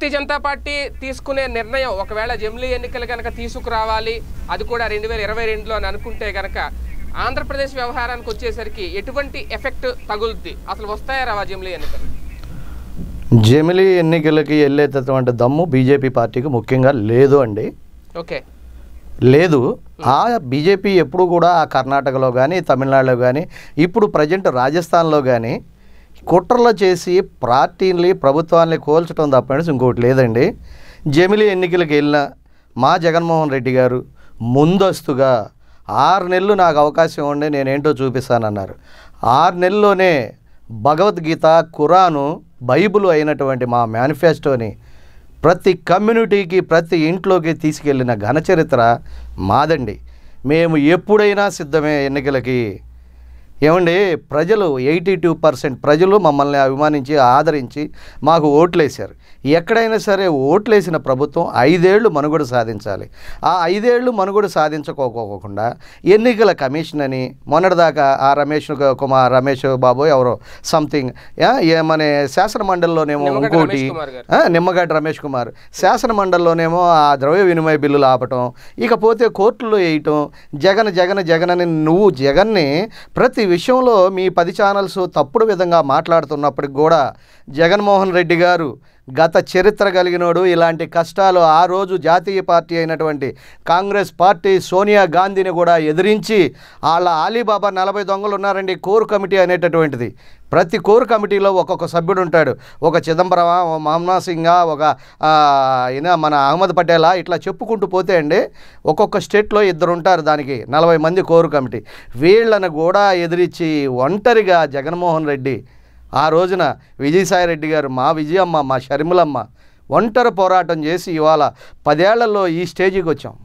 భారతీయ Janata party తీసుకునే నిర్ణయం ఒకవేళ జమిలీ ఎన్నికలు కనుక తీసుకురావాలి అది కూడా రెండు వేల ఇరవై రెండులో అని అనుకుంటే కనుక ఆంధ్రప్రదేశ్ వ్యవహారానికి వచ్చేసరికి ఎటువంటి ఎఫెక్ట్ తగులుద్ది అసలు వస్తాయా రావా జమిలీ ఎన్నికలు జమిలీ ఎన్నికలకి వెళ్ళేటటువంటి దమ్ము బీజేపీ పార్టీకి ముఖ్యంగా లేదు అండి ఓకే లేదు ఆ బీజేపీ ఎప్పుడు కూడా ఆ కర్ణాటకలో కానీ తమిళనాడులో కానీ ఇప్పుడు ప్రజెంట్ రాజస్థాన్లో కానీ కుట్రలు చేసి పార్టీని ప్రభుత్వాన్ని కోల్చడం తప్పనేసి ఇంకోటి లేదండి జమిలి ఎన్నికలకు వెళ్ళిన మా జగన్మోహన్ రెడ్డి గారు ముందస్తుగా ఆరు నెలలు నాకు అవకాశం ఉండే నేనేంటో చూపిస్తానన్నారు ఆరు నెలల్లోనే భగవద్గీత ఖురాను బైబుల్ అయినటువంటి మా మేనిఫెస్టోని ప్రతి కమ్యూనిటీకి ప్రతి ఇంట్లోకి తీసుకెళ్లిన ఘనచరిత్ర మాదండి మేము ఎప్పుడైనా సిద్ధమే ఎన్నికలకి ఏమండి ప్రజలు ఎయిటీ టూ పర్సెంట్ ప్రజలు మమ్మల్ని అభిమానించి ఆదరించి మాకు ఓట్లేశారు ఎక్కడైనా సరే ఓట్లేసిన ప్రభుత్వం ఐదేళ్లు మనుగడ సాధించాలి ఆ ఐదేళ్లు మనుగడ సాధించుకోకోకుండా ఎన్నికల కమిషన్ అని మొన్నటిదాకా ఆ రమేష్ కుమార్ రమేష్ బాబు ఎవరో సంథింగ్ మన శాసనమండలిలోనేమో ఇంకోటి నిమ్మగడ్డ రమేష్ కుమార్ శాసనమండలిలోనేమో ఆ ద్రవ్య వినిమయ బిల్లులు ఆపటం ఇకపోతే కోర్టులో వేయటం జగన్ జగన్ జగన్ అని నువ్వు జగన్ని ప్రతి విషయంలో మీ పది ఛానల్స్ తప్పుడు విధంగా మాట్లాడుతున్నప్పటికి కూడా జగన్మోహన్ రెడ్డి గారు గత చరిత్ర కలిగినోడు ఇలాంటి కష్టాలు ఆ రోజు జాతీయ పార్టీ అయినటువంటి కాంగ్రెస్ పార్టీ సోనియా గాంధీని కూడా ఎదిరించి వాళ్ళ అలీబాబా నలభై దొంగలు ఉన్నారండి కోర్ కమిటీ అనేటటువంటిది ప్రతి కోర్ కమిటీలో ఒక్కొక్క సభ్యుడు ఉంటాడు ఒక చిదంబరం మహమ్నా సింగా ఒక ఈయన మన అహ్మద్ పటేలా ఇట్లా చెప్పుకుంటూ పోతే అండి ఒక్కొక్క స్టేట్లో ఇద్దరు ఉంటారు దానికి నలభై మంది కోర్ కమిటీ వీళ్ళను కూడా ఎదిరించి ఒంటరిగా జగన్మోహన్ రెడ్డి ఆ రోజున విజయసాయిరెడ్డి గారు మా విజయమ్మ మా షర్మిలమ్మ ఒంటరి పోరాటం చేసి ఇవాళ పదేళ్లలో ఈ స్టేజీకి వచ్చాం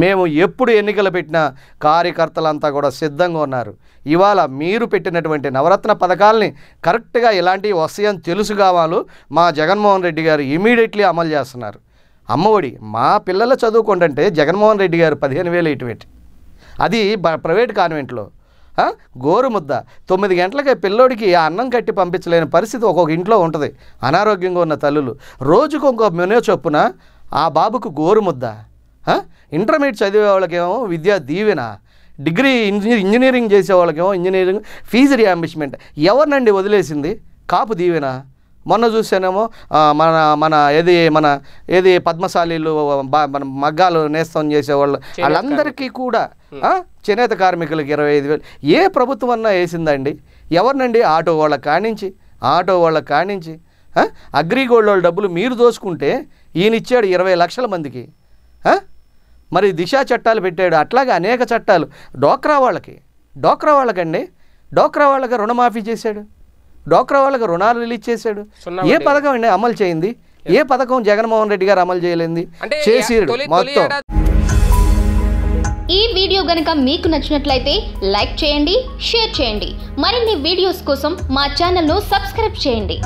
మేము ఎప్పుడు ఎన్నికలు పెట్టినా కార్యకర్తలంతా కూడా సిద్ధంగా ఉన్నారు ఇవాళ మీరు పెట్టినటువంటి నవరత్న పథకాలని కరెక్ట్గా ఇలాంటివి వస్తాయని తెలుసు కావాలో మా జగన్మోహన్ రెడ్డి గారు ఇమీడియట్లీ అమలు చేస్తున్నారు అమ్మఒడి మా పిల్లల చదువుకుంటుంటే జగన్మోహన్ రెడ్డి గారు పదిహేను వేలు ఇటు పెట్టి అది ప్రైవేట్ కాన్వెంట్లో గోరుముద్ద తొమ్మిది గంటలకే పిల్లోడికి ఆ అన్నం కట్టి పంపించలేని పరిస్థితి ఒక్కొక్క ఇంట్లో ఉంటుంది అనారోగ్యంగా ఉన్న తల్లులు రోజుకు ఇంకో మెనో చొప్పున ఆ బాబుకు గోరుముద్ద ఇంటర్మీడియట్ చదివే వాళ్ళకేమో విద్యా దీవెన డిగ్రీ ఇంజనీర్ ఇంజనీరింగ్ చేసే వాళ్ళకేమో ఇంజనీరింగ్ ఫీజు రియాంబిష్మెంట్ ఎవరినండి వదిలేసింది కాపు దీవెన మొన్న చూసానేమో మన మన ఏది మన ఏది పద్మశాలీలు మన మగ్గాలు నేస్తం చేసేవాళ్ళు వాళ్ళందరికీ కూడా చేనేత కార్మికులకు ఇరవై ఐదు వేలు ఏ ప్రభుత్వం అన్నా వేసిందండి ఎవరినండి ఆటో వాళ్ళ కానించి ఆటో వాళ్ళ కానించి అగ్రిగోల్డ్ వాళ్ళ డబ్బులు మీరు దోసుకుంటే ఈయన ఇచ్చాడు ఇరవై లక్షల మందికి మరి దిశా చట్టాలు పెట్టాడు అట్లాగే అనేక చట్టాలు డోక్రా వాళ్ళకి డోక్రా వాళ్ళకండి డోక్రా వాళ్ళకి రుణమాఫీ చేశాడు డోక్రా వాళ్ళకి రుణాలు రిలీజ్ చేశాడు ఏ పథకం అండి అమలు చేయింది ఏ పథకం జగన్మోహన్ రెడ్డి గారు అమలు చేయలేదు చేసి మొత్తం ఈ వీడియో గనక మీకు నచ్చినట్లయితే లైక్ చేయండి షేర్ చేయండి మరిన్ని వీడియోస్ కోసం మా ఛానల్ను సబ్స్క్రైబ్ చేయండి